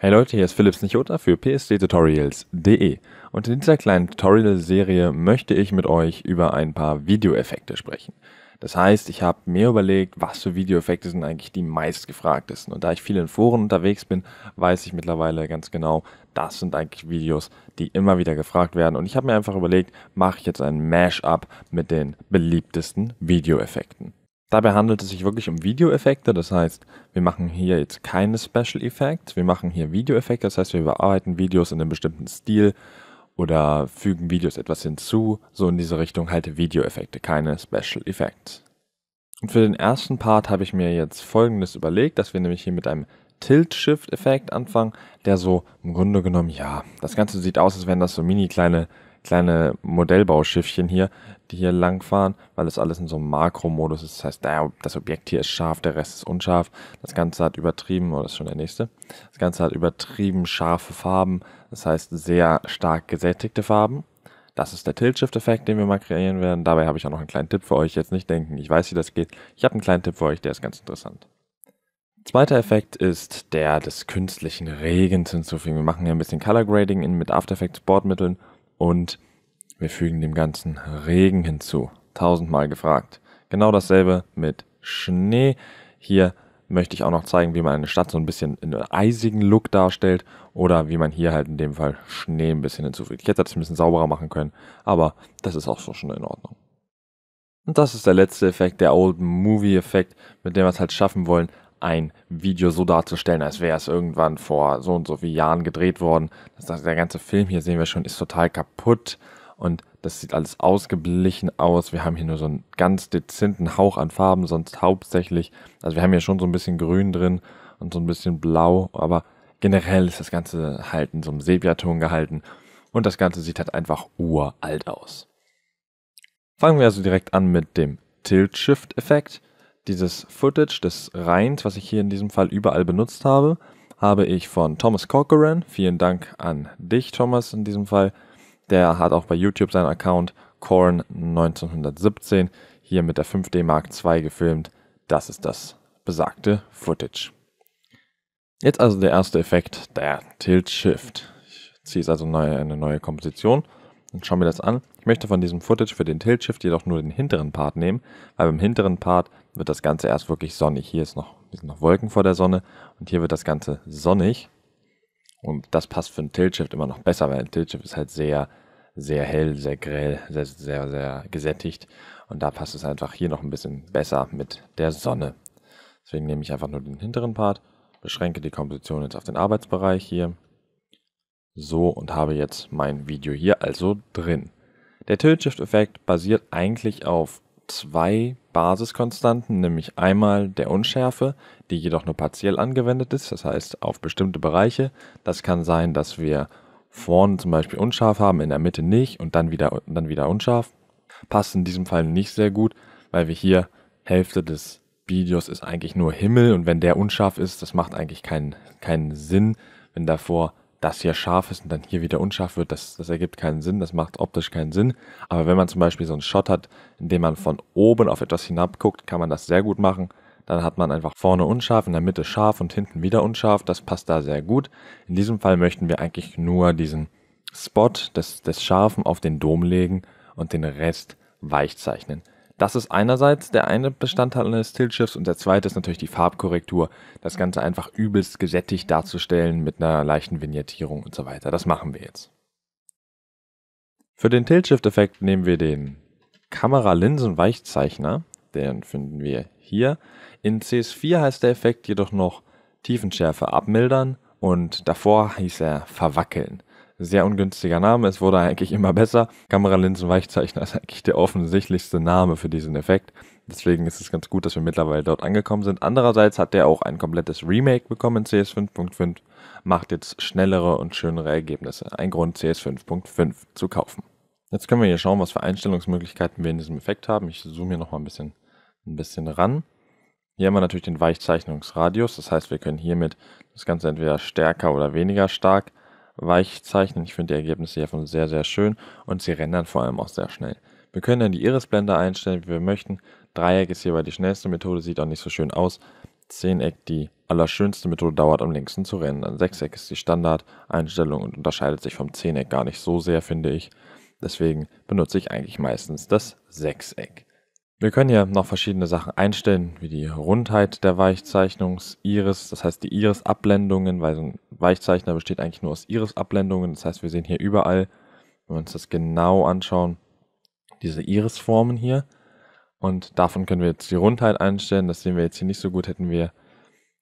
Hey Leute, hier ist Philips Nichota für psdtutorials.de und in dieser kleinen Tutorial-Serie möchte ich mit euch über ein paar Videoeffekte sprechen. Das heißt, ich habe mir überlegt, was für Videoeffekte sind eigentlich die meistgefragtesten. Und da ich viel in Foren unterwegs bin, weiß ich mittlerweile ganz genau, das sind eigentlich Videos, die immer wieder gefragt werden. Und ich habe mir einfach überlegt, mache ich jetzt ein Mash-up mit den beliebtesten Videoeffekten. Dabei handelt es sich wirklich um Videoeffekte, das heißt, wir machen hier jetzt keine Special Effects, wir machen hier Videoeffekte, das heißt, wir bearbeiten Videos in einem bestimmten Stil oder fügen Videos etwas hinzu, so in diese Richtung halt Videoeffekte, keine Special Effects. Und für den ersten Part habe ich mir jetzt folgendes überlegt, dass wir nämlich hier mit einem Tilt-Shift-Effekt anfangen, der so im Grunde genommen, ja, das Ganze sieht aus, als wären das so mini kleine kleine Modellbauschiffchen hier, die hier langfahren, weil das alles in so einem Makromodus ist. Das heißt, das Objekt hier ist scharf, der Rest ist unscharf. Das Ganze hat übertrieben, oder oh, ist schon der nächste. Das Ganze hat übertrieben scharfe Farben, das heißt sehr stark gesättigte Farben. Das ist der Tilt-Shift-Effekt, den wir mal kreieren werden. Dabei habe ich auch noch einen kleinen Tipp für euch. Jetzt nicht denken, ich weiß, wie das geht. Ich habe einen kleinen Tipp für euch, der ist ganz interessant. Zweiter Effekt ist der des künstlichen Regens hinzufügen. Wir machen hier ein bisschen Color Grading in, mit After Effects Bordmitteln und wir fügen dem Ganzen Regen hinzu. Tausendmal gefragt. Genau dasselbe mit Schnee. Hier möchte ich auch noch zeigen, wie man eine Stadt so ein bisschen in eisigen Look darstellt oder wie man hier halt in dem Fall Schnee ein bisschen hinzufügt. Ich hätte das ein bisschen sauberer machen können, aber das ist auch so schon in Ordnung. Und das ist der letzte Effekt, der Old Movie Effekt, mit dem wir es halt schaffen wollen, ein Video so darzustellen, als wäre es irgendwann vor so und so vielen Jahren gedreht worden. Das, der ganze Film hier, sehen wir schon, ist total kaputt und das sieht alles ausgeblichen aus. Wir haben hier nur so einen ganz dezenten Hauch an Farben, sonst hauptsächlich. Also wir haben hier schon so ein bisschen grün drin und so ein bisschen blau, aber generell ist das Ganze halt in so einem Sepiaton gehalten und das Ganze sieht halt einfach uralt aus. Fangen wir also direkt an mit dem Tilt-Shift-Effekt. Dieses Footage des Rheins, was ich hier in diesem Fall überall benutzt habe, habe ich von Thomas Corcoran. Vielen Dank an dich, Thomas, in diesem Fall. Der hat auch bei YouTube seinen Account Korn 1917 hier mit der 5D Mark II gefilmt. Das ist das besagte Footage. Jetzt also der erste Effekt, der Tilt Shift. Ich ziehe es also eine neue Komposition und schaue mir das an. Ich möchte von diesem Footage für den Tilt-Shift jedoch nur den hinteren Part nehmen, weil beim hinteren Part wird das Ganze erst wirklich sonnig. Hier ist noch, sind noch Wolken vor der Sonne und hier wird das Ganze sonnig. Und das passt für einen Tilt-Shift immer noch besser, weil ein Tilt-Shift ist halt sehr, sehr hell, sehr grell, sehr, sehr, sehr gesättigt. Und da passt es einfach hier noch ein bisschen besser mit der Sonne. Deswegen nehme ich einfach nur den hinteren Part, beschränke die Komposition jetzt auf den Arbeitsbereich hier so und habe jetzt mein Video hier also drin. Der Tilt-Shift-Effekt basiert eigentlich auf zwei Basiskonstanten, nämlich einmal der Unschärfe, die jedoch nur partiell angewendet ist, das heißt auf bestimmte Bereiche. Das kann sein, dass wir vorne zum Beispiel unscharf haben, in der Mitte nicht und dann wieder, dann wieder unscharf. Passt in diesem Fall nicht sehr gut, weil wir hier Hälfte des Videos ist eigentlich nur Himmel und wenn der unscharf ist, das macht eigentlich keinen, keinen Sinn, wenn davor das hier scharf ist und dann hier wieder unscharf wird, das, das ergibt keinen Sinn, das macht optisch keinen Sinn. Aber wenn man zum Beispiel so einen Shot hat, in dem man von oben auf etwas hinabguckt, kann man das sehr gut machen. Dann hat man einfach vorne unscharf, in der Mitte scharf und hinten wieder unscharf. Das passt da sehr gut. In diesem Fall möchten wir eigentlich nur diesen Spot des, des Scharfen auf den Dom legen und den Rest weich zeichnen. Das ist einerseits der eine Bestandteil eines Tiltschiffs und der zweite ist natürlich die Farbkorrektur. Das Ganze einfach übelst gesättigt darzustellen mit einer leichten Vignettierung und so weiter. Das machen wir jetzt. Für den tilt effekt nehmen wir den Kameralinsenweichzeichner. Den finden wir hier. In CS4 heißt der Effekt jedoch noch Tiefenschärfe abmildern und davor hieß er verwackeln. Sehr ungünstiger Name, es wurde eigentlich immer besser. Kameralinsen-Weichzeichner ist eigentlich der offensichtlichste Name für diesen Effekt. Deswegen ist es ganz gut, dass wir mittlerweile dort angekommen sind. Andererseits hat der auch ein komplettes Remake bekommen in CS 5.5, macht jetzt schnellere und schönere Ergebnisse. Ein Grund, CS 5.5 zu kaufen. Jetzt können wir hier schauen, was für Einstellungsmöglichkeiten wir in diesem Effekt haben. Ich zoome hier nochmal ein bisschen, ein bisschen ran. Hier haben wir natürlich den Weichzeichnungsradius, das heißt, wir können hiermit das Ganze entweder stärker oder weniger stark weich zeichnen. Ich finde die Ergebnisse hiervon sehr, sehr schön und sie rendern vor allem auch sehr schnell. Wir können dann die Irisblende einstellen, wie wir möchten. Dreieck ist hierbei die schnellste Methode, sieht auch nicht so schön aus. Zehneck die allerschönste Methode dauert am längsten zu rendern. Sechseck ist die Standardeinstellung und unterscheidet sich vom Zehneck gar nicht so sehr, finde ich. Deswegen benutze ich eigentlich meistens das Sechseck. Wir können hier noch verschiedene Sachen einstellen, wie die Rundheit der Weichzeichnungs-Iris, das heißt die iris ablendungen weil so ein Weichzeichner besteht eigentlich nur aus iris ablendungen Das heißt, wir sehen hier überall, wenn wir uns das genau anschauen, diese Iris-Formen hier. Und davon können wir jetzt die Rundheit einstellen. Das sehen wir jetzt hier nicht so gut. Hätten wir,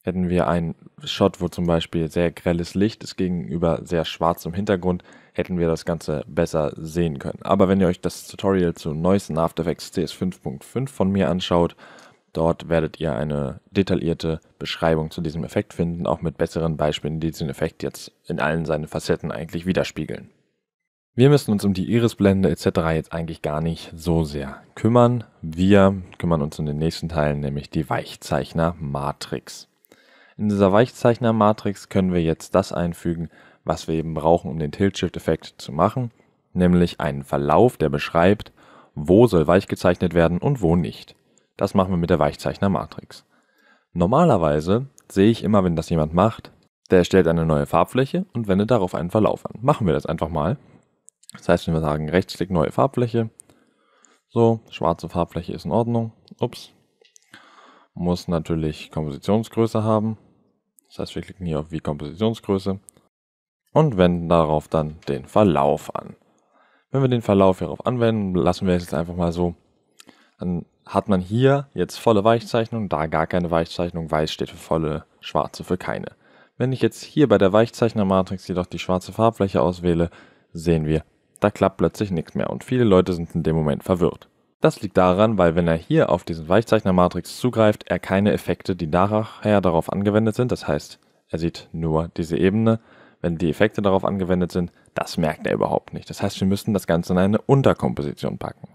hätten wir einen Shot, wo zum Beispiel sehr grelles Licht ist gegenüber sehr schwarzem Hintergrund, hätten wir das Ganze besser sehen können. Aber wenn ihr euch das Tutorial zu neuesten After Effects CS 5.5 von mir anschaut, dort werdet ihr eine detaillierte Beschreibung zu diesem Effekt finden, auch mit besseren Beispielen, die diesen Effekt jetzt in allen seinen Facetten eigentlich widerspiegeln. Wir müssen uns um die Irisblende etc. jetzt eigentlich gar nicht so sehr kümmern. Wir kümmern uns um den nächsten Teil, nämlich die Weichzeichner-Matrix. In dieser Weichzeichner-Matrix können wir jetzt das einfügen, was wir eben brauchen, um den Tilt-Shift-Effekt zu machen, nämlich einen Verlauf, der beschreibt, wo soll weich gezeichnet werden und wo nicht. Das machen wir mit der Weichzeichner-Matrix. Normalerweise sehe ich immer, wenn das jemand macht, der erstellt eine neue Farbfläche und wendet darauf einen Verlauf an. Machen wir das einfach mal. Das heißt, wenn wir sagen, Rechtsklick, neue Farbfläche. So, schwarze Farbfläche ist in Ordnung. Ups. Muss natürlich Kompositionsgröße haben. Das heißt, wir klicken hier auf wie Kompositionsgröße und wenden darauf dann den Verlauf an. Wenn wir den Verlauf hierauf anwenden, lassen wir es jetzt einfach mal so, dann hat man hier jetzt volle Weichzeichnung, da gar keine Weichzeichnung, weiß steht für volle, schwarze für keine. Wenn ich jetzt hier bei der Weichzeichnermatrix jedoch die schwarze Farbfläche auswähle, sehen wir, da klappt plötzlich nichts mehr und viele Leute sind in dem Moment verwirrt. Das liegt daran, weil wenn er hier auf diesen Weichzeichnermatrix zugreift, er keine Effekte, die nachher darauf angewendet sind, das heißt, er sieht nur diese Ebene, wenn die Effekte darauf angewendet sind, das merkt er überhaupt nicht. Das heißt, wir müssen das Ganze in eine Unterkomposition packen.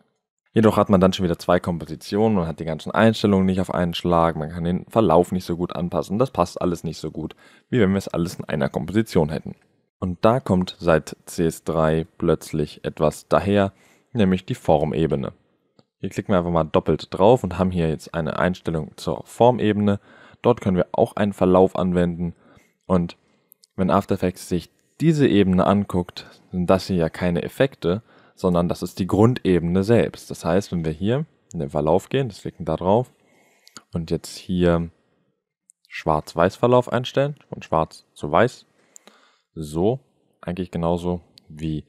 Jedoch hat man dann schon wieder zwei Kompositionen und hat die ganzen Einstellungen nicht auf einen Schlag, man kann den Verlauf nicht so gut anpassen, das passt alles nicht so gut, wie wenn wir es alles in einer Komposition hätten. Und da kommt seit CS3 plötzlich etwas daher, nämlich die Formebene. Hier klicken wir einfach mal doppelt drauf und haben hier jetzt eine Einstellung zur Formebene. Dort können wir auch einen Verlauf anwenden und wenn After Effects sich diese Ebene anguckt, sind das hier ja keine Effekte, sondern das ist die Grundebene selbst. Das heißt, wenn wir hier in den Verlauf gehen, das klicken da drauf, und jetzt hier Schwarz-Weiß-Verlauf einstellen, von Schwarz zu Weiß, so, eigentlich genauso wie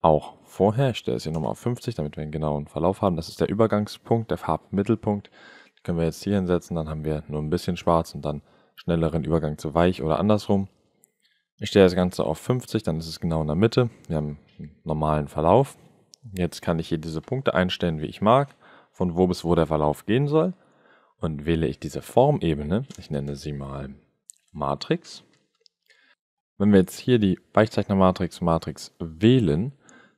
auch vorher. Ich stelle es hier nochmal auf 50, damit wir einen genauen Verlauf haben. Das ist der Übergangspunkt, der Farbmittelpunkt. Den können wir jetzt hier hinsetzen, dann haben wir nur ein bisschen schwarz und dann schnelleren Übergang zu weich oder andersrum. Ich stelle das Ganze auf 50, dann ist es genau in der Mitte. Wir haben einen normalen Verlauf. Jetzt kann ich hier diese Punkte einstellen, wie ich mag, von wo bis wo der Verlauf gehen soll. Und wähle ich diese Formebene, ich nenne sie mal Matrix. Wenn wir jetzt hier die Weichzeichnermatrix Matrix wählen,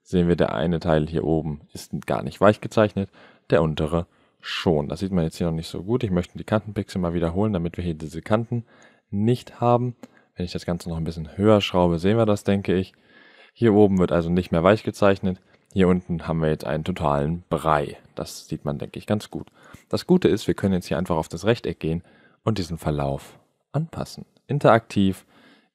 sehen wir, der eine Teil hier oben ist gar nicht weich gezeichnet, der untere schon. Das sieht man jetzt hier noch nicht so gut. Ich möchte die Kantenpixel mal wiederholen, damit wir hier diese Kanten nicht haben. Wenn ich das Ganze noch ein bisschen höher schraube, sehen wir das, denke ich. Hier oben wird also nicht mehr weich gezeichnet. Hier unten haben wir jetzt einen totalen Brei. Das sieht man, denke ich, ganz gut. Das Gute ist, wir können jetzt hier einfach auf das Rechteck gehen und diesen Verlauf anpassen. Interaktiv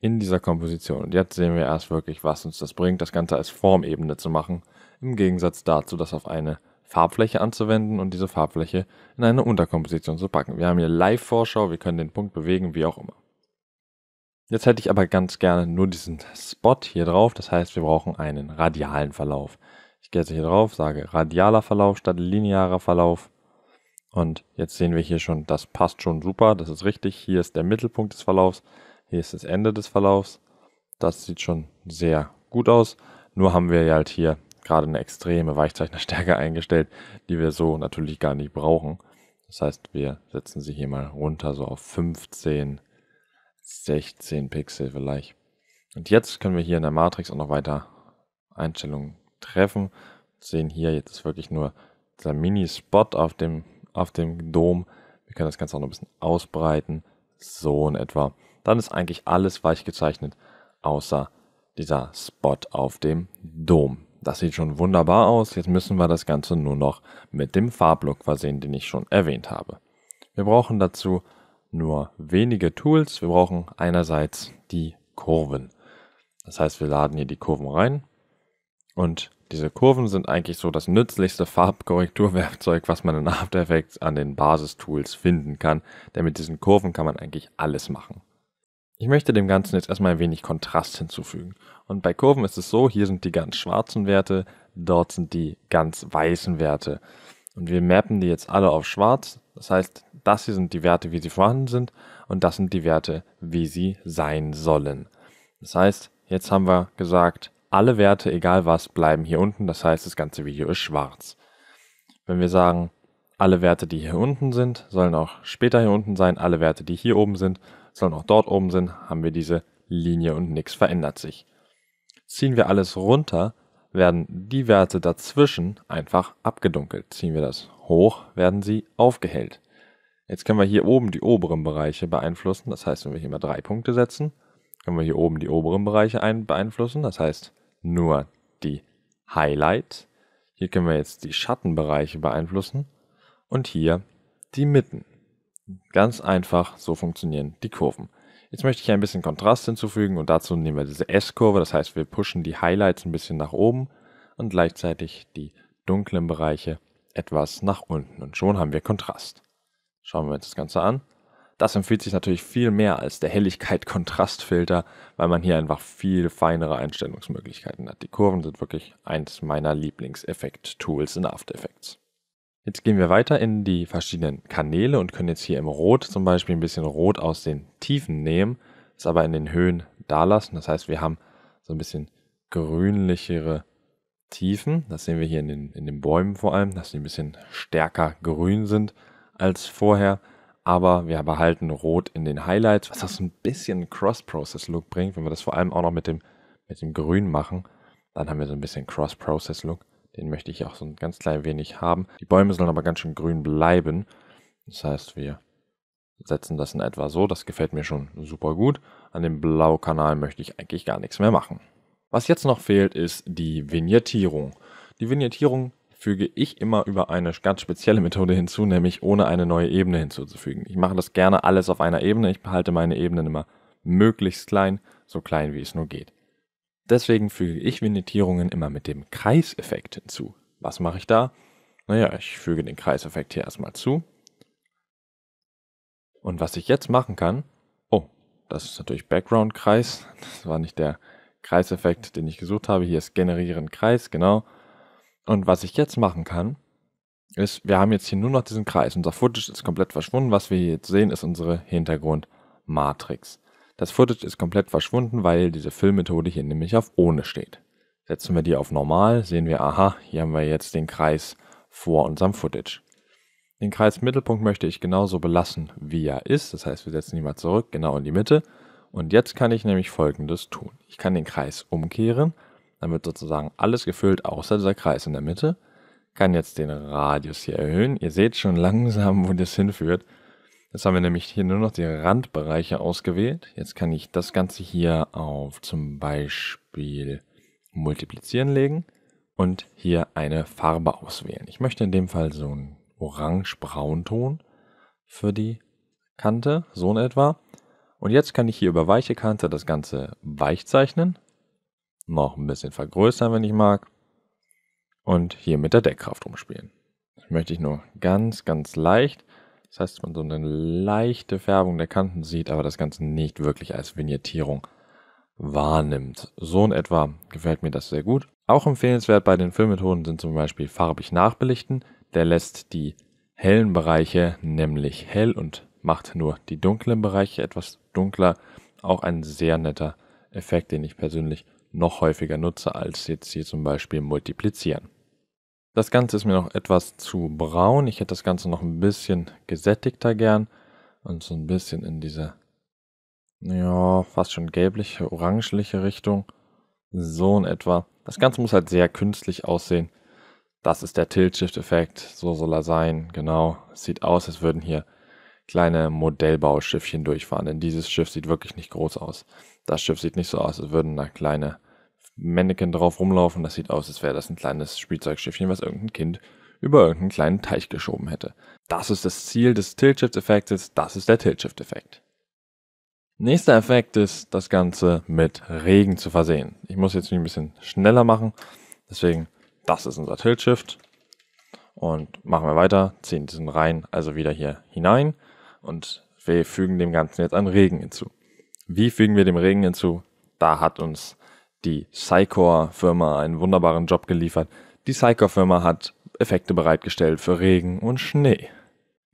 in dieser Komposition. Und jetzt sehen wir erst wirklich, was uns das bringt, das Ganze als Formebene zu machen, im Gegensatz dazu, das auf eine Farbfläche anzuwenden und diese Farbfläche in eine Unterkomposition zu packen. Wir haben hier Live-Vorschau, wir können den Punkt bewegen, wie auch immer. Jetzt hätte ich aber ganz gerne nur diesen Spot hier drauf. Das heißt, wir brauchen einen radialen Verlauf. Ich gehe jetzt hier drauf, sage radialer Verlauf statt linearer Verlauf. Und jetzt sehen wir hier schon, das passt schon super. Das ist richtig. Hier ist der Mittelpunkt des Verlaufs. Hier ist das Ende des Verlaufs. Das sieht schon sehr gut aus. Nur haben wir halt hier gerade eine extreme Weichzeichnerstärke eingestellt, die wir so natürlich gar nicht brauchen. Das heißt, wir setzen sie hier mal runter, so auf 15 16 Pixel vielleicht. Und jetzt können wir hier in der Matrix auch noch weiter Einstellungen treffen. Sehen hier, jetzt ist wirklich nur dieser Mini-Spot auf dem, auf dem Dom. Wir können das Ganze auch noch ein bisschen ausbreiten. So in etwa. Dann ist eigentlich alles weich gezeichnet, außer dieser Spot auf dem Dom. Das sieht schon wunderbar aus. Jetzt müssen wir das Ganze nur noch mit dem Farbblock versehen, den ich schon erwähnt habe. Wir brauchen dazu nur wenige Tools. Wir brauchen einerseits die Kurven. Das heißt, wir laden hier die Kurven rein und diese Kurven sind eigentlich so das nützlichste Farbkorrekturwerkzeug, was man in After Effects an den Basistools finden kann, denn mit diesen Kurven kann man eigentlich alles machen. Ich möchte dem Ganzen jetzt erstmal ein wenig Kontrast hinzufügen. Und bei Kurven ist es so, hier sind die ganz schwarzen Werte, dort sind die ganz weißen Werte. Und wir mappen die jetzt alle auf schwarz. Das heißt, das hier sind die Werte, wie sie vorhanden sind und das sind die Werte, wie sie sein sollen. Das heißt, jetzt haben wir gesagt, alle Werte, egal was, bleiben hier unten. Das heißt, das ganze Video ist schwarz. Wenn wir sagen, alle Werte, die hier unten sind, sollen auch später hier unten sein. Alle Werte, die hier oben sind, sollen auch dort oben sein. Haben wir diese Linie und nichts verändert sich. Ziehen wir alles runter, werden die Werte dazwischen einfach abgedunkelt. Ziehen wir das hoch, werden sie aufgehellt. Jetzt können wir hier oben die oberen Bereiche beeinflussen. Das heißt, wenn wir hier mal drei Punkte setzen, können wir hier oben die oberen Bereiche beeinflussen. Das heißt, nur die Highlight. Hier können wir jetzt die Schattenbereiche beeinflussen und hier die Mitten. Ganz einfach, so funktionieren die Kurven. Jetzt möchte ich ein bisschen Kontrast hinzufügen und dazu nehmen wir diese S-Kurve, das heißt wir pushen die Highlights ein bisschen nach oben und gleichzeitig die dunklen Bereiche etwas nach unten und schon haben wir Kontrast. Schauen wir uns das Ganze an. Das empfiehlt sich natürlich viel mehr als der Helligkeit-Kontrastfilter, weil man hier einfach viel feinere Einstellungsmöglichkeiten hat. Die Kurven sind wirklich eins meiner Lieblingseffekt-Tools in After Effects. Jetzt gehen wir weiter in die verschiedenen Kanäle und können jetzt hier im Rot zum Beispiel ein bisschen Rot aus den Tiefen nehmen, es aber in den Höhen dalassen. Das heißt, wir haben so ein bisschen grünlichere Tiefen. Das sehen wir hier in den, in den Bäumen vor allem, dass sie ein bisschen stärker grün sind als vorher. Aber wir behalten Rot in den Highlights, was das ein bisschen Cross-Process-Look bringt. Wenn wir das vor allem auch noch mit dem, mit dem Grün machen, dann haben wir so ein bisschen Cross-Process-Look. Den möchte ich auch so ein ganz klein wenig haben. Die Bäume sollen aber ganz schön grün bleiben. Das heißt, wir setzen das in etwa so. Das gefällt mir schon super gut. An dem Blaukanal möchte ich eigentlich gar nichts mehr machen. Was jetzt noch fehlt, ist die Vignettierung. Die Vignettierung füge ich immer über eine ganz spezielle Methode hinzu, nämlich ohne eine neue Ebene hinzuzufügen. Ich mache das gerne alles auf einer Ebene. Ich behalte meine Ebenen immer möglichst klein, so klein wie es nur geht. Deswegen füge ich Vignettierungen immer mit dem Kreiseffekt hinzu. Was mache ich da? Naja, ich füge den Kreiseffekt hier erstmal zu. Und was ich jetzt machen kann, oh, das ist natürlich Background-Kreis. Das war nicht der Kreiseffekt, den ich gesucht habe. Hier ist generieren Kreis, genau. Und was ich jetzt machen kann, ist, wir haben jetzt hier nur noch diesen Kreis. Unser Footage ist komplett verschwunden. Was wir jetzt sehen, ist unsere Hintergrundmatrix. Das Footage ist komplett verschwunden, weil diese Filmmethode hier nämlich auf ohne steht. Setzen wir die auf normal, sehen wir, aha, hier haben wir jetzt den Kreis vor unserem Footage. Den Kreismittelpunkt möchte ich genauso belassen, wie er ist. Das heißt, wir setzen ihn mal zurück, genau in die Mitte. Und jetzt kann ich nämlich folgendes tun. Ich kann den Kreis umkehren, dann wird sozusagen alles gefüllt, außer dieser Kreis in der Mitte. Kann jetzt den Radius hier erhöhen. Ihr seht schon langsam, wo das hinführt. Jetzt haben wir nämlich hier nur noch die Randbereiche ausgewählt. Jetzt kann ich das Ganze hier auf zum Beispiel multiplizieren legen und hier eine Farbe auswählen. Ich möchte in dem Fall so einen orange ton für die Kante, so in etwa. Und jetzt kann ich hier über weiche Kante das Ganze weich zeichnen. Noch ein bisschen vergrößern, wenn ich mag. Und hier mit der Deckkraft rumspielen. Das möchte ich nur ganz, ganz leicht. Das heißt, man so eine leichte Färbung der Kanten sieht, aber das Ganze nicht wirklich als Vignettierung wahrnimmt. So in etwa gefällt mir das sehr gut. Auch empfehlenswert bei den Filmmethoden sind zum Beispiel farbig nachbelichten. Der lässt die hellen Bereiche nämlich hell und macht nur die dunklen Bereiche etwas dunkler. Auch ein sehr netter Effekt, den ich persönlich noch häufiger nutze als jetzt hier zum Beispiel multiplizieren. Das Ganze ist mir noch etwas zu braun. Ich hätte das Ganze noch ein bisschen gesättigter gern und so ein bisschen in diese, ja, fast schon gelbliche, orangeliche Richtung. So in etwa. Das Ganze muss halt sehr künstlich aussehen. Das ist der Tilt-Shift-Effekt. So soll er sein. Genau. Es sieht aus, als würden hier kleine Modellbauschiffchen durchfahren. Denn dieses Schiff sieht wirklich nicht groß aus. Das Schiff sieht nicht so aus, als würden da kleine Mannequin drauf rumlaufen. Das sieht aus, als wäre das ein kleines Spielzeugschiffchen, was irgendein Kind über irgendeinen kleinen Teich geschoben hätte. Das ist das Ziel des Tilt-Shift-Effektes, das ist der Tilt-Shift-Effekt. Nächster Effekt ist, das Ganze mit Regen zu versehen. Ich muss jetzt ein bisschen schneller machen, deswegen, das ist unser Tilt-Shift. Und machen wir weiter, ziehen diesen rein, also wieder hier hinein und wir fügen dem Ganzen jetzt einen Regen hinzu. Wie fügen wir dem Regen hinzu? Da hat uns die Sycor-Firma einen wunderbaren Job geliefert. Die Sycor-Firma hat Effekte bereitgestellt für Regen und Schnee.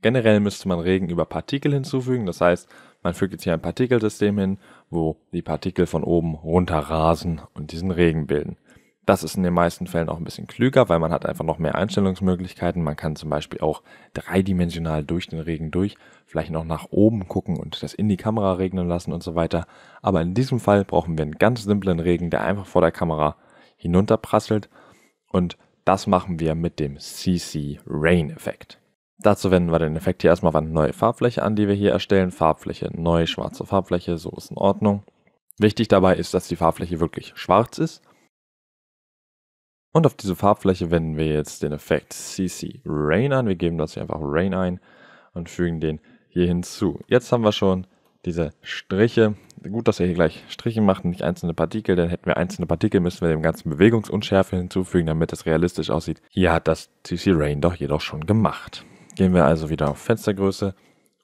Generell müsste man Regen über Partikel hinzufügen, das heißt, man fügt jetzt hier ein Partikelsystem hin, wo die Partikel von oben runterrasen und diesen Regen bilden. Das ist in den meisten Fällen auch ein bisschen klüger, weil man hat einfach noch mehr Einstellungsmöglichkeiten. Man kann zum Beispiel auch dreidimensional durch den Regen durch, vielleicht noch nach oben gucken und das in die Kamera regnen lassen und so weiter. Aber in diesem Fall brauchen wir einen ganz simplen Regen, der einfach vor der Kamera hinunterprasselt. Und das machen wir mit dem CC Rain Effekt. Dazu wenden wir den Effekt hier erstmal auf eine neue Farbfläche an, die wir hier erstellen. Farbfläche neu, schwarze Farbfläche, so ist in Ordnung. Wichtig dabei ist, dass die Farbfläche wirklich schwarz ist und auf diese Farbfläche wenden wir jetzt den Effekt CC Rain an. Wir geben das hier einfach Rain ein und fügen den hier hinzu. Jetzt haben wir schon diese Striche. Gut, dass wir hier gleich Striche machen, nicht einzelne Partikel, denn hätten wir einzelne Partikel, müssen wir dem ganzen Bewegungsunschärfe hinzufügen, damit es realistisch aussieht. Hier hat das CC Rain doch jedoch schon gemacht. Gehen wir also wieder auf Fenstergröße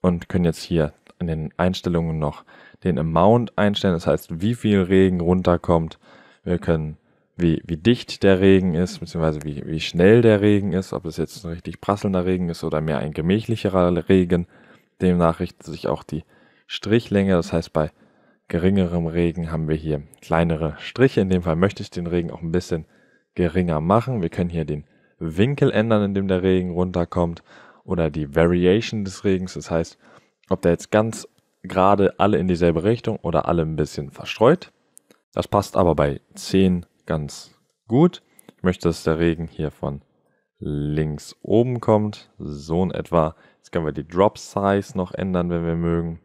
und können jetzt hier in den Einstellungen noch den Amount einstellen, das heißt, wie viel Regen runterkommt. Wir können wie, wie dicht der Regen ist, beziehungsweise wie, wie schnell der Regen ist, ob es jetzt ein richtig prasselnder Regen ist oder mehr ein gemächlicherer Regen. Demnach richtet sich auch die Strichlänge. Das heißt, bei geringerem Regen haben wir hier kleinere Striche. In dem Fall möchte ich den Regen auch ein bisschen geringer machen. Wir können hier den Winkel ändern, in dem der Regen runterkommt oder die Variation des Regens. Das heißt, ob der jetzt ganz gerade alle in dieselbe Richtung oder alle ein bisschen verstreut. Das passt aber bei 10 ganz gut. Ich möchte, dass der Regen hier von links oben kommt. So in etwa. Jetzt können wir die Drop Size noch ändern, wenn wir mögen.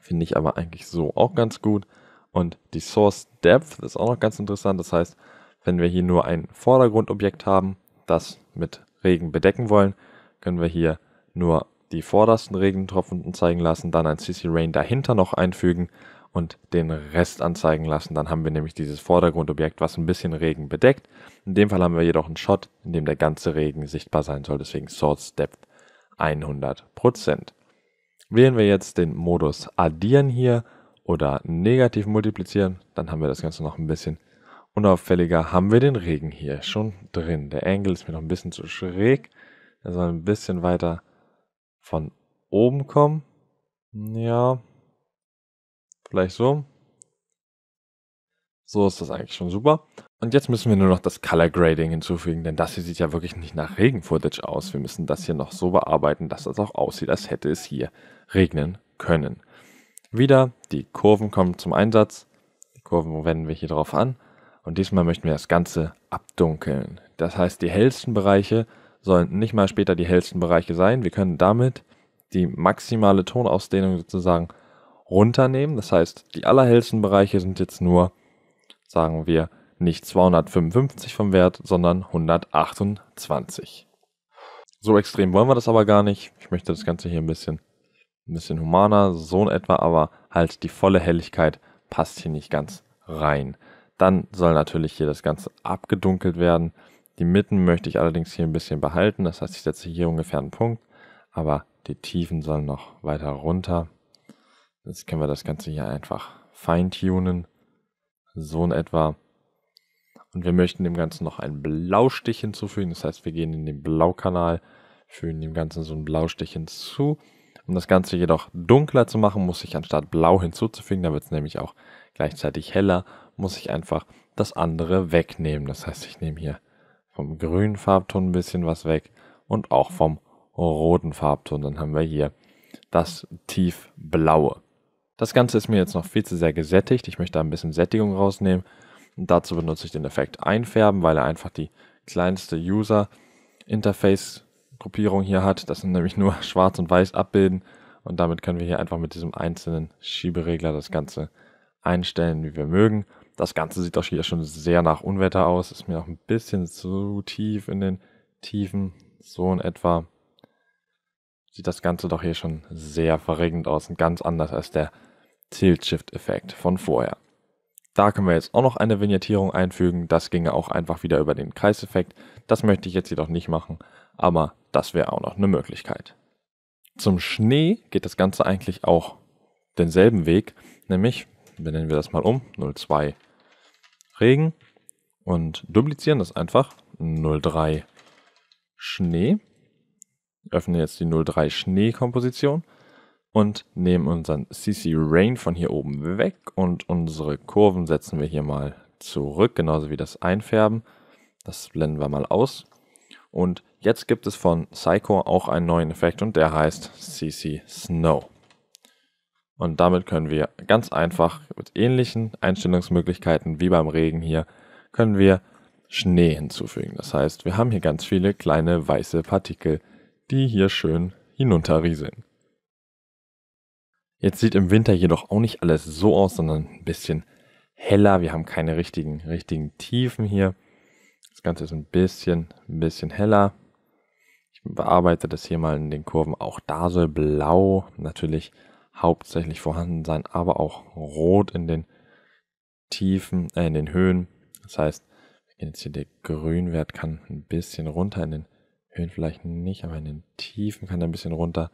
Finde ich aber eigentlich so auch ganz gut. Und die Source Depth ist auch noch ganz interessant. Das heißt, wenn wir hier nur ein Vordergrundobjekt haben, das mit Regen bedecken wollen, können wir hier nur die vordersten Regentropfen zeigen lassen, dann ein CC Rain dahinter noch einfügen und den Rest anzeigen lassen. Dann haben wir nämlich dieses Vordergrundobjekt, was ein bisschen Regen bedeckt. In dem Fall haben wir jedoch einen Shot, in dem der ganze Regen sichtbar sein soll, deswegen Source Depth 100%. Wählen wir jetzt den Modus Addieren hier oder negativ multiplizieren, dann haben wir das Ganze noch ein bisschen unauffälliger. Haben wir den Regen hier schon drin. Der Angle ist mir noch ein bisschen zu schräg. Er soll ein bisschen weiter von oben kommen. Ja, gleich so. So ist das eigentlich schon super. Und jetzt müssen wir nur noch das Color Grading hinzufügen, denn das hier sieht ja wirklich nicht nach Regen-Footage aus. Wir müssen das hier noch so bearbeiten, dass das auch aussieht, als hätte es hier regnen können. Wieder, die Kurven kommen zum Einsatz. Die Kurven wenden wir hier drauf an. Und diesmal möchten wir das Ganze abdunkeln. Das heißt, die hellsten Bereiche sollen nicht mal später die hellsten Bereiche sein. Wir können damit die maximale Tonausdehnung sozusagen runternehmen. Das heißt, die allerhellsten Bereiche sind jetzt nur, sagen wir, nicht 255 vom Wert, sondern 128. So extrem wollen wir das aber gar nicht. Ich möchte das Ganze hier ein bisschen, ein bisschen humaner, so in etwa, aber halt die volle Helligkeit passt hier nicht ganz rein. Dann soll natürlich hier das Ganze abgedunkelt werden. Die Mitten möchte ich allerdings hier ein bisschen behalten. Das heißt, ich setze hier ungefähr einen Punkt, aber die Tiefen sollen noch weiter runter. Jetzt können wir das Ganze hier einfach feintunen. So in etwa. Und wir möchten dem Ganzen noch einen Blaustich hinzufügen. Das heißt, wir gehen in den Blaukanal, fügen dem Ganzen so einen Blaustich hinzu. Um das Ganze jedoch dunkler zu machen, muss ich anstatt blau hinzuzufügen, da wird es nämlich auch gleichzeitig heller, muss ich einfach das andere wegnehmen. Das heißt, ich nehme hier vom grünen Farbton ein bisschen was weg und auch vom roten Farbton. Dann haben wir hier das tiefblaue. Das Ganze ist mir jetzt noch viel zu sehr gesättigt. Ich möchte da ein bisschen Sättigung rausnehmen. Und dazu benutze ich den Effekt Einfärben, weil er einfach die kleinste User-Interface-Gruppierung hier hat. Das sind nämlich nur schwarz und weiß abbilden. Und damit können wir hier einfach mit diesem einzelnen Schieberegler das Ganze einstellen, wie wir mögen. Das Ganze sieht auch hier schon sehr nach Unwetter aus. Ist mir auch ein bisschen zu tief in den Tiefen. So in etwa sieht das Ganze doch hier schon sehr verregend aus und ganz anders als der Tilt-Shift-Effekt von vorher. Da können wir jetzt auch noch eine Vignettierung einfügen. Das ginge auch einfach wieder über den Kreiseffekt. Das möchte ich jetzt jedoch nicht machen, aber das wäre auch noch eine Möglichkeit. Zum Schnee geht das Ganze eigentlich auch denselben Weg, nämlich, benennen wir das mal um, 02 Regen und duplizieren das einfach, 03 Schnee. Öffne jetzt die 03 Schnee-Komposition und nehmen unseren CC Rain von hier oben weg und unsere Kurven setzen wir hier mal zurück, genauso wie das Einfärben. Das blenden wir mal aus. Und jetzt gibt es von Psycho auch einen neuen Effekt und der heißt CC Snow. Und damit können wir ganz einfach mit ähnlichen Einstellungsmöglichkeiten wie beim Regen hier, können wir Schnee hinzufügen. Das heißt, wir haben hier ganz viele kleine weiße Partikel, die hier schön hinunterrieseln. Jetzt sieht im Winter jedoch auch nicht alles so aus, sondern ein bisschen heller. Wir haben keine richtigen, richtigen Tiefen hier. Das Ganze ist ein bisschen, ein bisschen heller. Ich bearbeite das hier mal in den Kurven. Auch da soll blau natürlich hauptsächlich vorhanden sein, aber auch rot in den Tiefen, äh, in den Höhen. Das heißt, jetzt hier der Grünwert kann ein bisschen runter in den Höhen vielleicht nicht, aber in den Tiefen kann er ein bisschen runter.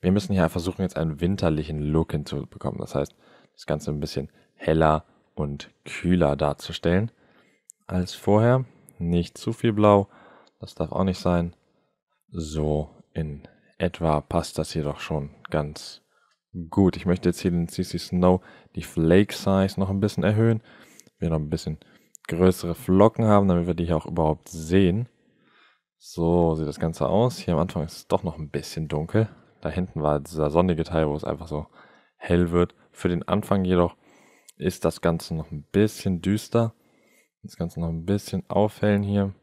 Wir müssen hier versuchen, jetzt einen winterlichen Look hinzubekommen. Das heißt, das Ganze ein bisschen heller und kühler darzustellen als vorher. Nicht zu viel blau, das darf auch nicht sein. So in etwa passt das hier doch schon ganz gut. Ich möchte jetzt hier den CC Snow, die Flake Size noch ein bisschen erhöhen. Wir noch ein bisschen größere Flocken haben, damit wir die hier auch überhaupt sehen. So sieht das Ganze aus. Hier am Anfang ist es doch noch ein bisschen dunkel. Da hinten war dieser sonnige Teil, wo es einfach so hell wird. Für den Anfang jedoch ist das Ganze noch ein bisschen düster. Das Ganze noch ein bisschen aufhellen hier.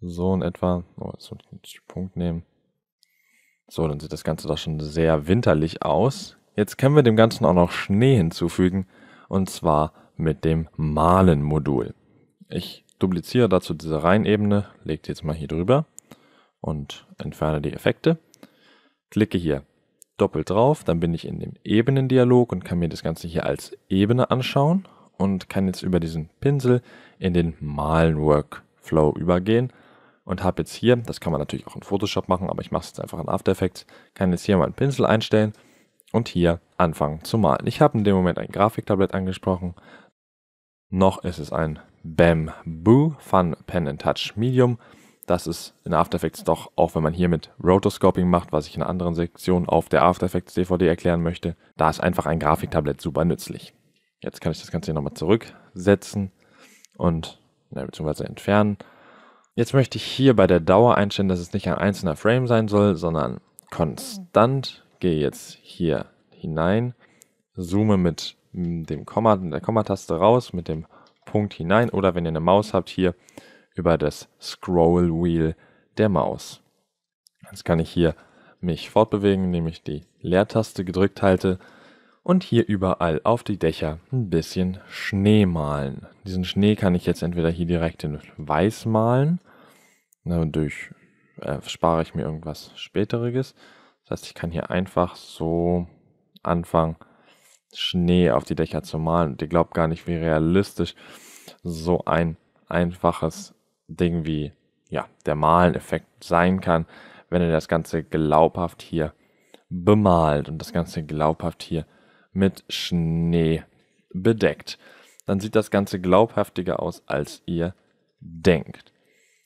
So in etwa. Oh, jetzt muss ich einen Punkt nehmen. So, dann sieht das Ganze doch schon sehr winterlich aus. Jetzt können wir dem Ganzen auch noch Schnee hinzufügen. Und zwar mit dem Malen-Modul. Ich dupliziere dazu diese Reihenebene, lege die jetzt mal hier drüber und entferne die Effekte. Klicke hier doppelt drauf, dann bin ich in dem Ebenendialog und kann mir das Ganze hier als Ebene anschauen und kann jetzt über diesen Pinsel in den Malen Workflow übergehen und habe jetzt hier, das kann man natürlich auch in Photoshop machen, aber ich mache es jetzt einfach in After Effects, kann jetzt hier meinen Pinsel einstellen und hier anfangen zu malen. Ich habe in dem Moment ein Grafiktablett angesprochen, noch ist es ein Bamboo Fun Pen and Touch Medium. Das ist in After Effects doch, auch wenn man hier mit Rotoscoping macht, was ich in einer anderen Sektion auf der After Effects DVD erklären möchte, da ist einfach ein Grafiktablett super nützlich. Jetzt kann ich das Ganze hier nochmal zurücksetzen und na, beziehungsweise entfernen. Jetzt möchte ich hier bei der Dauer einstellen, dass es nicht ein einzelner Frame sein soll, sondern konstant. Gehe jetzt hier hinein, zoome mit mm, dem Komma, mit der Kommataste raus, mit dem Punkt hinein oder wenn ihr eine Maus habt hier über das Scroll Wheel der Maus. Jetzt kann ich hier mich fortbewegen, indem ich die Leertaste gedrückt halte und hier überall auf die Dächer ein bisschen Schnee malen. Diesen Schnee kann ich jetzt entweder hier direkt in weiß malen, dadurch ne, äh, spare ich mir irgendwas späteriges. Das heißt, ich kann hier einfach so anfangen, Schnee auf die Dächer zu malen. Und ihr glaubt gar nicht, wie realistisch so ein einfaches Ding wie ja, der Maleneffekt sein kann, wenn ihr das Ganze glaubhaft hier bemalt und das Ganze glaubhaft hier mit Schnee bedeckt. Dann sieht das Ganze glaubhaftiger aus, als ihr denkt.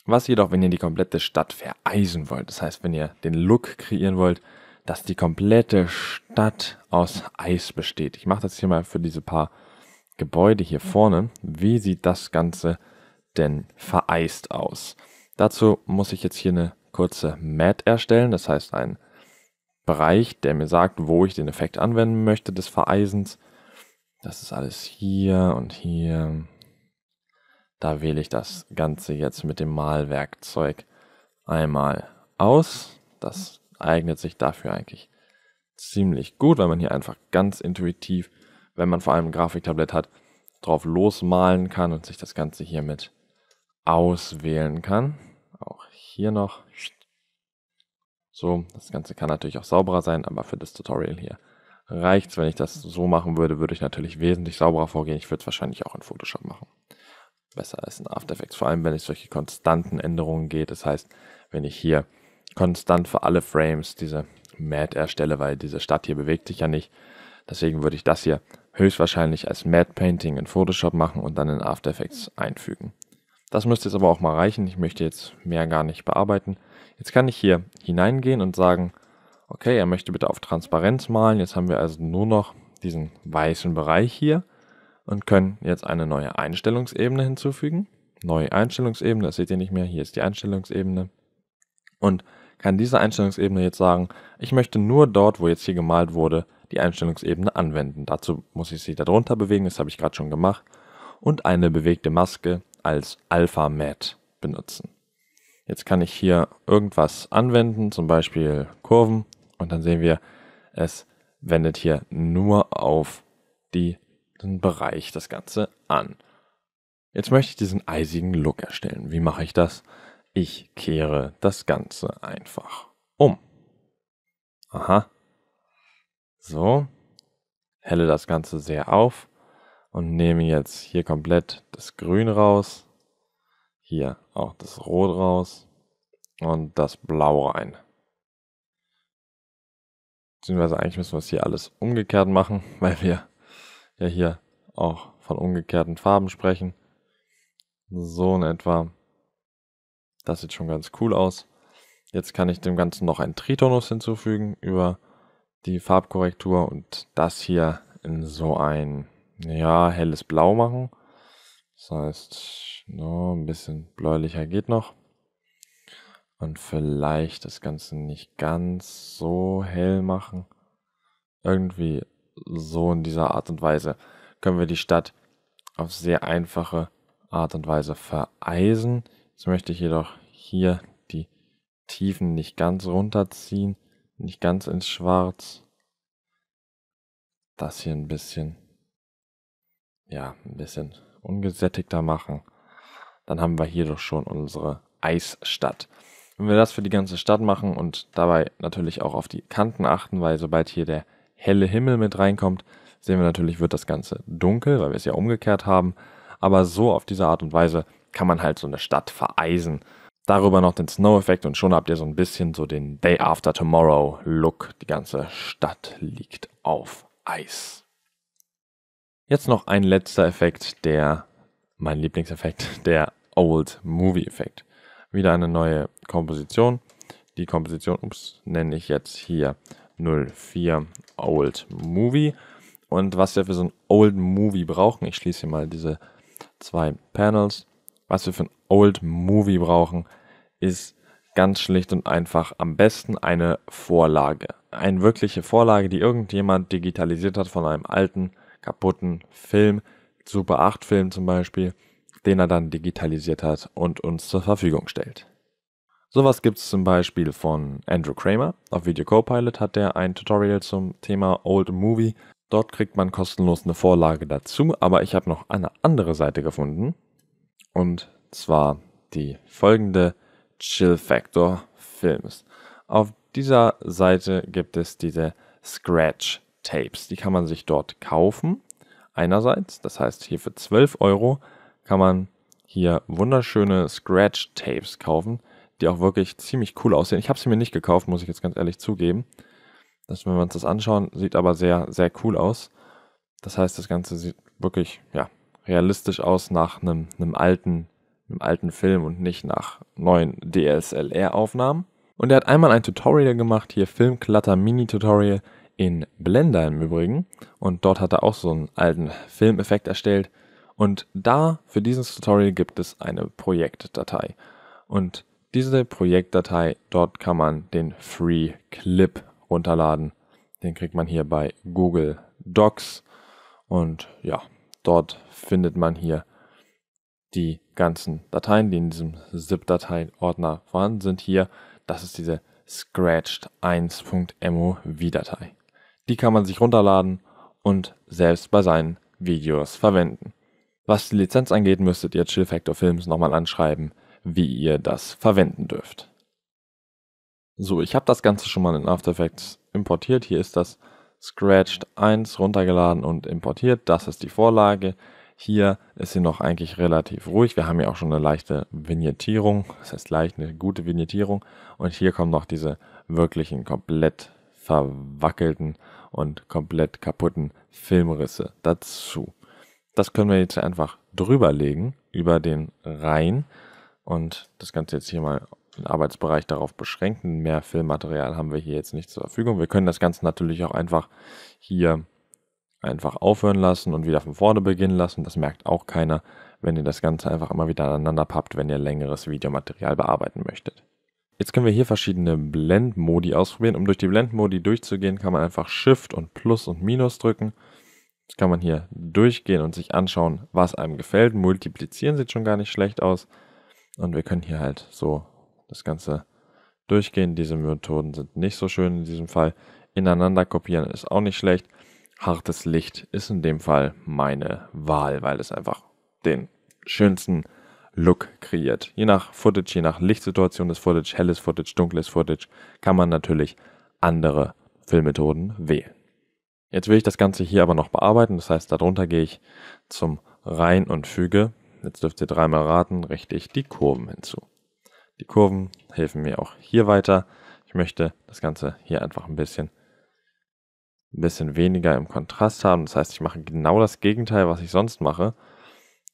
Was jedoch, wenn ihr die komplette Stadt vereisen wollt, das heißt, wenn ihr den Look kreieren wollt, dass die komplette Stadt aus Eis besteht. Ich mache das hier mal für diese paar Gebäude hier vorne. Wie sieht das Ganze aus? denn vereist aus? Dazu muss ich jetzt hier eine kurze Mat erstellen, das heißt einen Bereich, der mir sagt, wo ich den Effekt anwenden möchte des Vereisens. Das ist alles hier und hier. Da wähle ich das Ganze jetzt mit dem Malwerkzeug einmal aus. Das eignet sich dafür eigentlich ziemlich gut, weil man hier einfach ganz intuitiv, wenn man vor allem ein Grafiktablett hat, drauf losmalen kann und sich das Ganze hier mit auswählen kann. Auch hier noch. So, das Ganze kann natürlich auch sauberer sein, aber für das Tutorial hier reicht es. Wenn ich das so machen würde, würde ich natürlich wesentlich sauberer vorgehen. Ich würde es wahrscheinlich auch in Photoshop machen. Besser als in After Effects, vor allem wenn es solche konstanten Änderungen geht. Das heißt, wenn ich hier konstant für alle Frames diese Mat erstelle, weil diese Stadt hier bewegt sich ja nicht. Deswegen würde ich das hier höchstwahrscheinlich als Matte Painting in Photoshop machen und dann in After Effects einfügen. Das müsste jetzt aber auch mal reichen. Ich möchte jetzt mehr gar nicht bearbeiten. Jetzt kann ich hier hineingehen und sagen, okay, er möchte bitte auf Transparenz malen. Jetzt haben wir also nur noch diesen weißen Bereich hier und können jetzt eine neue Einstellungsebene hinzufügen. Neue Einstellungsebene, das seht ihr nicht mehr, hier ist die Einstellungsebene. Und kann diese Einstellungsebene jetzt sagen, ich möchte nur dort, wo jetzt hier gemalt wurde, die Einstellungsebene anwenden. Dazu muss ich sie darunter bewegen, das habe ich gerade schon gemacht. Und eine bewegte Maske als Alpha-Mat benutzen. Jetzt kann ich hier irgendwas anwenden, zum Beispiel Kurven, und dann sehen wir, es wendet hier nur auf die, den Bereich das Ganze an. Jetzt möchte ich diesen eisigen Look erstellen. Wie mache ich das? Ich kehre das Ganze einfach um. Aha. So. Helle das Ganze sehr auf und nehme jetzt hier komplett das Grün raus, hier auch das Rot raus und das Blau rein. Beziehungsweise eigentlich müssen wir es hier alles umgekehrt machen, weil wir ja hier auch von umgekehrten Farben sprechen. So in etwa. Das sieht schon ganz cool aus. Jetzt kann ich dem Ganzen noch einen Tritonus hinzufügen über die Farbkorrektur und das hier in so ein ja, helles Blau machen. Das heißt, no, ne, ein bisschen bläulicher geht noch. Und vielleicht das Ganze nicht ganz so hell machen. Irgendwie so in dieser Art und Weise können wir die Stadt auf sehr einfache Art und Weise vereisen. Jetzt möchte ich jedoch hier die Tiefen nicht ganz runterziehen, nicht ganz ins Schwarz. Das hier ein bisschen ja, ein bisschen ungesättigter machen, dann haben wir hier doch schon unsere Eisstadt. Wenn wir das für die ganze Stadt machen und dabei natürlich auch auf die Kanten achten, weil sobald hier der helle Himmel mit reinkommt, sehen wir natürlich, wird das Ganze dunkel, weil wir es ja umgekehrt haben. Aber so auf diese Art und Weise kann man halt so eine Stadt vereisen. Darüber noch den Snow-Effekt und schon habt ihr so ein bisschen so den Day After Tomorrow-Look. Die ganze Stadt liegt auf Eis. Jetzt noch ein letzter Effekt, der, mein Lieblingseffekt, der Old Movie Effekt. Wieder eine neue Komposition. Die Komposition, ups, nenne ich jetzt hier 04 Old Movie. Und was wir für so ein Old Movie brauchen, ich schließe hier mal diese zwei Panels. Was wir für ein Old Movie brauchen, ist ganz schlicht und einfach am besten eine Vorlage. Eine wirkliche Vorlage, die irgendjemand digitalisiert hat von einem alten kaputten Film, Super 8 Film zum Beispiel, den er dann digitalisiert hat und uns zur Verfügung stellt. Sowas gibt es zum Beispiel von Andrew Kramer. Auf Video Copilot hat er ein Tutorial zum Thema Old Movie. Dort kriegt man kostenlos eine Vorlage dazu, aber ich habe noch eine andere Seite gefunden. Und zwar die folgende Chill Factor Films. Auf dieser Seite gibt es diese Scratch Tapes. Die kann man sich dort kaufen. Einerseits, das heißt hier für 12 Euro kann man hier wunderschöne Scratch-Tapes kaufen, die auch wirklich ziemlich cool aussehen. Ich habe sie mir nicht gekauft, muss ich jetzt ganz ehrlich zugeben. Das, wenn wir uns das anschauen, sieht aber sehr, sehr cool aus. Das heißt, das Ganze sieht wirklich ja, realistisch aus nach einem, einem alten, einem alten Film und nicht nach neuen DSLR-Aufnahmen. Und er hat einmal ein Tutorial gemacht, hier Filmklatter Mini-Tutorial in Blender im Übrigen. Und dort hat er auch so einen alten Filmeffekt erstellt. Und da, für dieses Tutorial gibt es eine Projektdatei. Und diese Projektdatei, dort kann man den Free Clip runterladen. Den kriegt man hier bei Google Docs. Und ja, dort findet man hier die ganzen Dateien, die in diesem zip datei ordner vorhanden sind hier. Das ist diese scratched1.mov-Datei. Die kann man sich runterladen und selbst bei seinen Videos verwenden. Was die Lizenz angeht, müsstet ihr Chill Factor Films nochmal anschreiben, wie ihr das verwenden dürft. So, ich habe das Ganze schon mal in After Effects importiert. Hier ist das Scratched 1 runtergeladen und importiert. Das ist die Vorlage. Hier ist sie noch eigentlich relativ ruhig. Wir haben ja auch schon eine leichte Vignettierung. Das heißt leicht eine gute Vignettierung. Und hier kommen noch diese wirklichen komplett verwackelten und komplett kaputten Filmrisse dazu. Das können wir jetzt einfach drüberlegen über den Rhein und das Ganze jetzt hier mal den Arbeitsbereich darauf beschränken. Mehr Filmmaterial haben wir hier jetzt nicht zur Verfügung. Wir können das Ganze natürlich auch einfach hier einfach aufhören lassen und wieder von vorne beginnen lassen. Das merkt auch keiner, wenn ihr das Ganze einfach immer wieder aneinander pappt, wenn ihr längeres Videomaterial bearbeiten möchtet. Jetzt können wir hier verschiedene Blendmodi ausprobieren. Um durch die Blendmodi durchzugehen, kann man einfach Shift und Plus und Minus drücken. Jetzt kann man hier durchgehen und sich anschauen, was einem gefällt. Multiplizieren sieht schon gar nicht schlecht aus. Und wir können hier halt so das Ganze durchgehen. Diese Methoden sind nicht so schön in diesem Fall. Ineinander kopieren ist auch nicht schlecht. Hartes Licht ist in dem Fall meine Wahl, weil es einfach den schönsten Look kreiert. Je nach Footage, je nach Lichtsituation des Footage, helles Footage, dunkles Footage, kann man natürlich andere Filmmethoden wählen. Jetzt will ich das Ganze hier aber noch bearbeiten, das heißt, darunter gehe ich zum Rein und füge, jetzt dürft ihr dreimal raten, richte ich die Kurven hinzu. Die Kurven helfen mir auch hier weiter. Ich möchte das Ganze hier einfach ein bisschen, ein bisschen weniger im Kontrast haben. Das heißt, ich mache genau das Gegenteil, was ich sonst mache.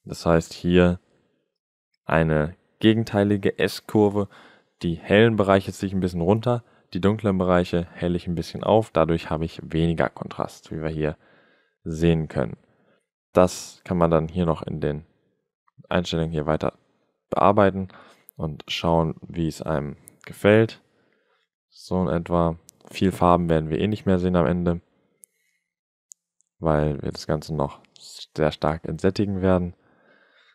Das heißt, hier eine gegenteilige S-Kurve. Die hellen Bereiche ziehe ich ein bisschen runter, die dunklen Bereiche helle ich ein bisschen auf. Dadurch habe ich weniger Kontrast, wie wir hier sehen können. Das kann man dann hier noch in den Einstellungen hier weiter bearbeiten und schauen, wie es einem gefällt. So in etwa. Viel Farben werden wir eh nicht mehr sehen am Ende, weil wir das Ganze noch sehr stark entsättigen werden.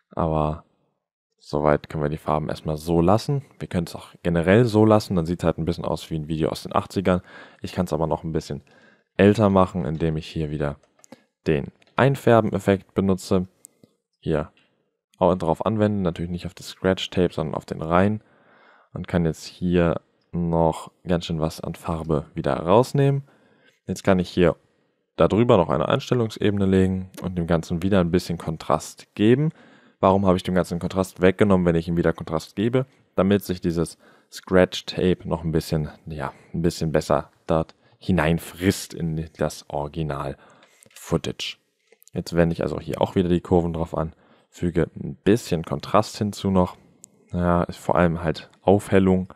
Aber Soweit können wir die Farben erstmal so lassen. Wir können es auch generell so lassen, dann sieht es halt ein bisschen aus wie ein Video aus den 80ern. Ich kann es aber noch ein bisschen älter machen, indem ich hier wieder den Einfärben-Effekt benutze. Hier auch drauf anwenden, natürlich nicht auf das Scratch-Tape, sondern auf den Reihen. Und kann jetzt hier noch ganz schön was an Farbe wieder rausnehmen. Jetzt kann ich hier darüber noch eine Einstellungsebene legen und dem Ganzen wieder ein bisschen Kontrast geben. Warum habe ich dem ganzen Kontrast weggenommen, wenn ich ihm wieder Kontrast gebe? Damit sich dieses Scratch Tape noch ein bisschen, ja, ein bisschen besser dort hineinfrisst in das Original Footage. Jetzt wende ich also hier auch wieder die Kurven drauf an, füge ein bisschen Kontrast hinzu noch. Ja, vor allem halt Aufhellung.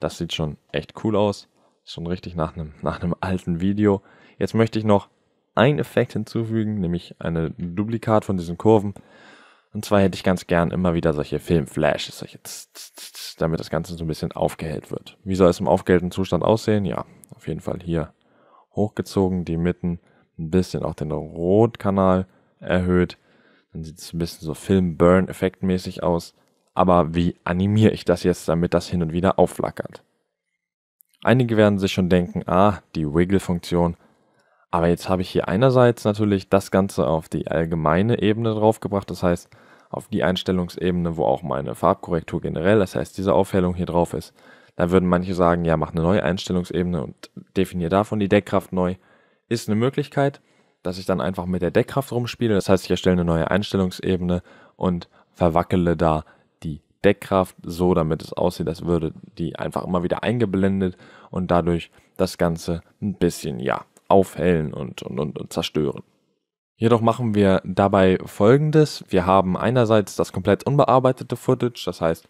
Das sieht schon echt cool aus. Schon richtig nach einem, nach einem alten Video. Jetzt möchte ich noch einen Effekt hinzufügen, nämlich eine Duplikat von diesen Kurven. Und zwar hätte ich ganz gern immer wieder solche Filmflashes, solche tz, damit das Ganze so ein bisschen aufgehellt wird. Wie soll es im aufgehellten Zustand aussehen? Ja, auf jeden Fall hier hochgezogen, die Mitten ein bisschen auch den Rotkanal erhöht. Dann sieht es ein bisschen so Film-Burn-Effektmäßig aus. Aber wie animiere ich das jetzt, damit das hin und wieder aufflackert? Einige werden sich schon denken, ah, die Wiggle-Funktion, aber jetzt habe ich hier einerseits natürlich das Ganze auf die allgemeine Ebene draufgebracht, das heißt auf die Einstellungsebene, wo auch meine Farbkorrektur generell, das heißt diese Aufhellung hier drauf ist. Da würden manche sagen, ja, mach eine neue Einstellungsebene und definiere davon die Deckkraft neu. Ist eine Möglichkeit, dass ich dann einfach mit der Deckkraft rumspiele, das heißt ich erstelle eine neue Einstellungsebene und verwackele da die Deckkraft so, damit es aussieht, als würde die einfach immer wieder eingeblendet und dadurch das Ganze ein bisschen, ja, aufhellen und, und, und, und zerstören. Jedoch machen wir dabei folgendes. Wir haben einerseits das komplett unbearbeitete Footage, das heißt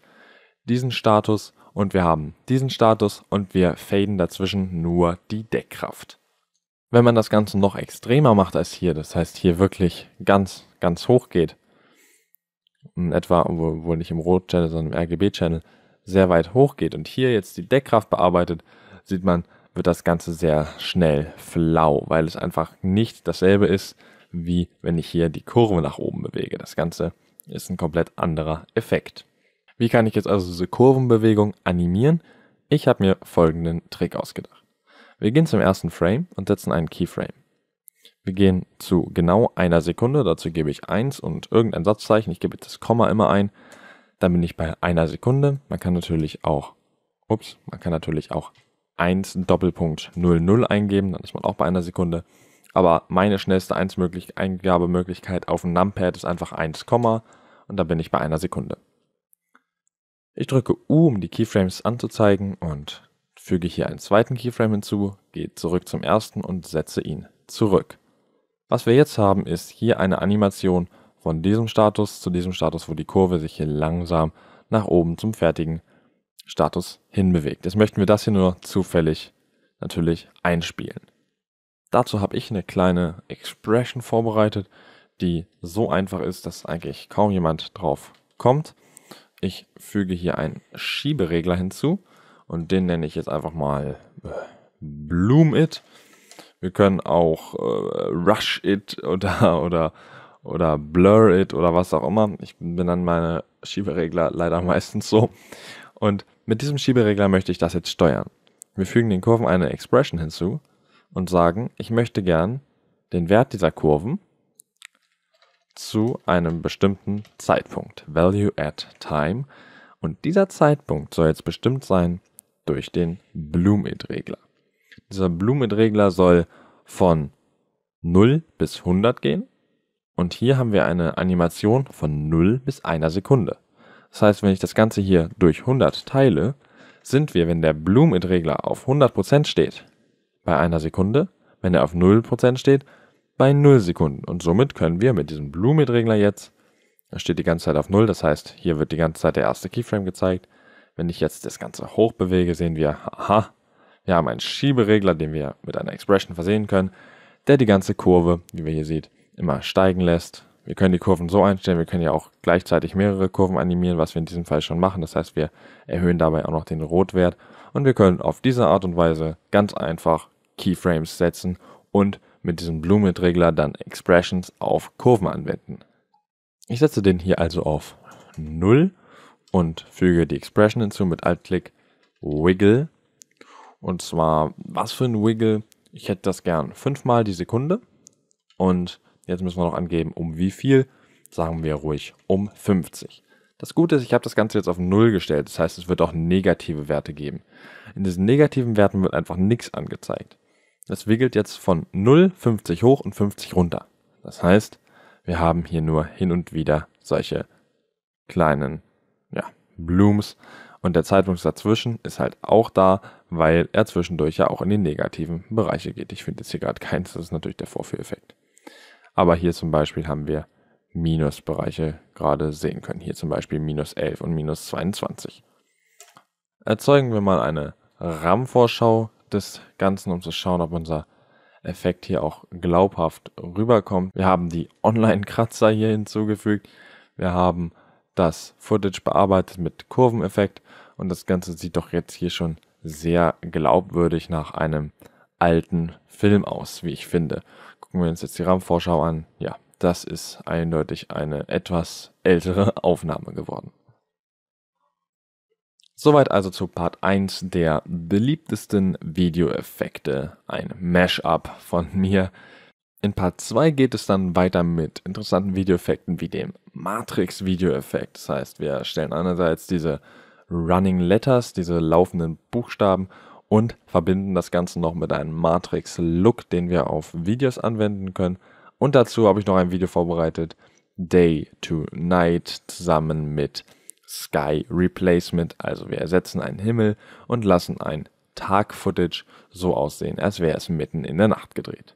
diesen Status und wir haben diesen Status und wir faden dazwischen nur die Deckkraft. Wenn man das Ganze noch extremer macht als hier, das heißt hier wirklich ganz, ganz hoch geht, etwa, wohl nicht im Rot-Channel, sondern im RGB-Channel, sehr weit hoch geht und hier jetzt die Deckkraft bearbeitet, sieht man, wird das Ganze sehr schnell flau, weil es einfach nicht dasselbe ist, wie wenn ich hier die Kurve nach oben bewege. Das Ganze ist ein komplett anderer Effekt. Wie kann ich jetzt also diese Kurvenbewegung animieren? Ich habe mir folgenden Trick ausgedacht. Wir gehen zum ersten Frame und setzen einen Keyframe. Wir gehen zu genau einer Sekunde, dazu gebe ich 1 und irgendein Satzzeichen, ich gebe das Komma immer ein, dann bin ich bei einer Sekunde. Man kann natürlich auch, ups, man kann natürlich auch 1 Doppelpunkt 00 eingeben, dann ist man auch bei einer Sekunde. Aber meine schnellste möglich Eingabemöglichkeit auf dem Numpad ist einfach 1, und dann bin ich bei einer Sekunde. Ich drücke U, um die Keyframes anzuzeigen und füge hier einen zweiten Keyframe hinzu, gehe zurück zum ersten und setze ihn zurück. Was wir jetzt haben, ist hier eine Animation von diesem Status zu diesem Status, wo die Kurve sich hier langsam nach oben zum fertigen Status hinbewegt. Jetzt möchten wir das hier nur zufällig natürlich einspielen. Dazu habe ich eine kleine Expression vorbereitet, die so einfach ist, dass eigentlich kaum jemand drauf kommt. Ich füge hier einen Schieberegler hinzu und den nenne ich jetzt einfach mal äh, Bloom It. Wir können auch äh, Rush It oder, oder, oder Blur It oder was auch immer. Ich benenne meine Schieberegler leider meistens so. Und mit diesem Schieberegler möchte ich das jetzt steuern. Wir fügen den Kurven eine Expression hinzu und sagen, ich möchte gern den Wert dieser Kurven zu einem bestimmten Zeitpunkt, value at time. Und dieser Zeitpunkt soll jetzt bestimmt sein durch den Bloomit-Regler. Dieser Bloomit-Regler soll von 0 bis 100 gehen. Und hier haben wir eine Animation von 0 bis 1 Sekunde. Das heißt, wenn ich das Ganze hier durch 100 teile, sind wir, wenn der Bloom-It-Regler auf 100% steht, bei einer Sekunde, wenn er auf 0% steht, bei 0 Sekunden. Und somit können wir mit diesem Bloom-It-Regler jetzt, er steht die ganze Zeit auf 0, das heißt, hier wird die ganze Zeit der erste Keyframe gezeigt. Wenn ich jetzt das Ganze hoch bewege, sehen wir, aha, wir haben einen Schieberegler, den wir mit einer Expression versehen können, der die ganze Kurve, wie wir hier sehen, immer steigen lässt wir können die Kurven so einstellen, wir können ja auch gleichzeitig mehrere Kurven animieren, was wir in diesem Fall schon machen. Das heißt, wir erhöhen dabei auch noch den Rotwert und wir können auf diese Art und Weise ganz einfach Keyframes setzen und mit diesem Blumet-Regler dann Expressions auf Kurven anwenden. Ich setze den hier also auf 0 und füge die Expression hinzu mit Alt-Klick Wiggle. Und zwar, was für ein Wiggle? Ich hätte das gern 5 mal die Sekunde. Und Jetzt müssen wir noch angeben, um wie viel. Sagen wir ruhig um 50. Das Gute ist, ich habe das Ganze jetzt auf 0 gestellt. Das heißt, es wird auch negative Werte geben. In diesen negativen Werten wird einfach nichts angezeigt. Das wickelt jetzt von 0, 50 hoch und 50 runter. Das heißt, wir haben hier nur hin und wieder solche kleinen ja, Blooms. Und der Zeitpunkt dazwischen ist halt auch da, weil er zwischendurch ja auch in die negativen Bereiche geht. Ich finde jetzt hier gerade keins, das ist natürlich der Vorführeffekt. Aber hier zum Beispiel haben wir Minusbereiche gerade sehen können. Hier zum Beispiel minus 11 und minus 22. Erzeugen wir mal eine RAM-Vorschau des Ganzen, um zu schauen, ob unser Effekt hier auch glaubhaft rüberkommt. Wir haben die Online-Kratzer hier hinzugefügt. Wir haben das Footage bearbeitet mit Kurveneffekt und das Ganze sieht doch jetzt hier schon sehr glaubwürdig nach einem alten Film aus, wie ich finde. Gucken wir uns jetzt die Rahmenvorschau an. Ja, das ist eindeutig eine etwas ältere Aufnahme geworden. Soweit also zu Part 1 der beliebtesten Videoeffekte, ein Mashup von mir. In Part 2 geht es dann weiter mit interessanten Videoeffekten wie dem Matrix-Videoeffekt. Das heißt, wir stellen einerseits diese Running Letters, diese laufenden Buchstaben und verbinden das Ganze noch mit einem Matrix-Look, den wir auf Videos anwenden können. Und dazu habe ich noch ein Video vorbereitet, Day to Night zusammen mit Sky Replacement. Also wir ersetzen einen Himmel und lassen ein Tag-Footage so aussehen, als wäre es mitten in der Nacht gedreht.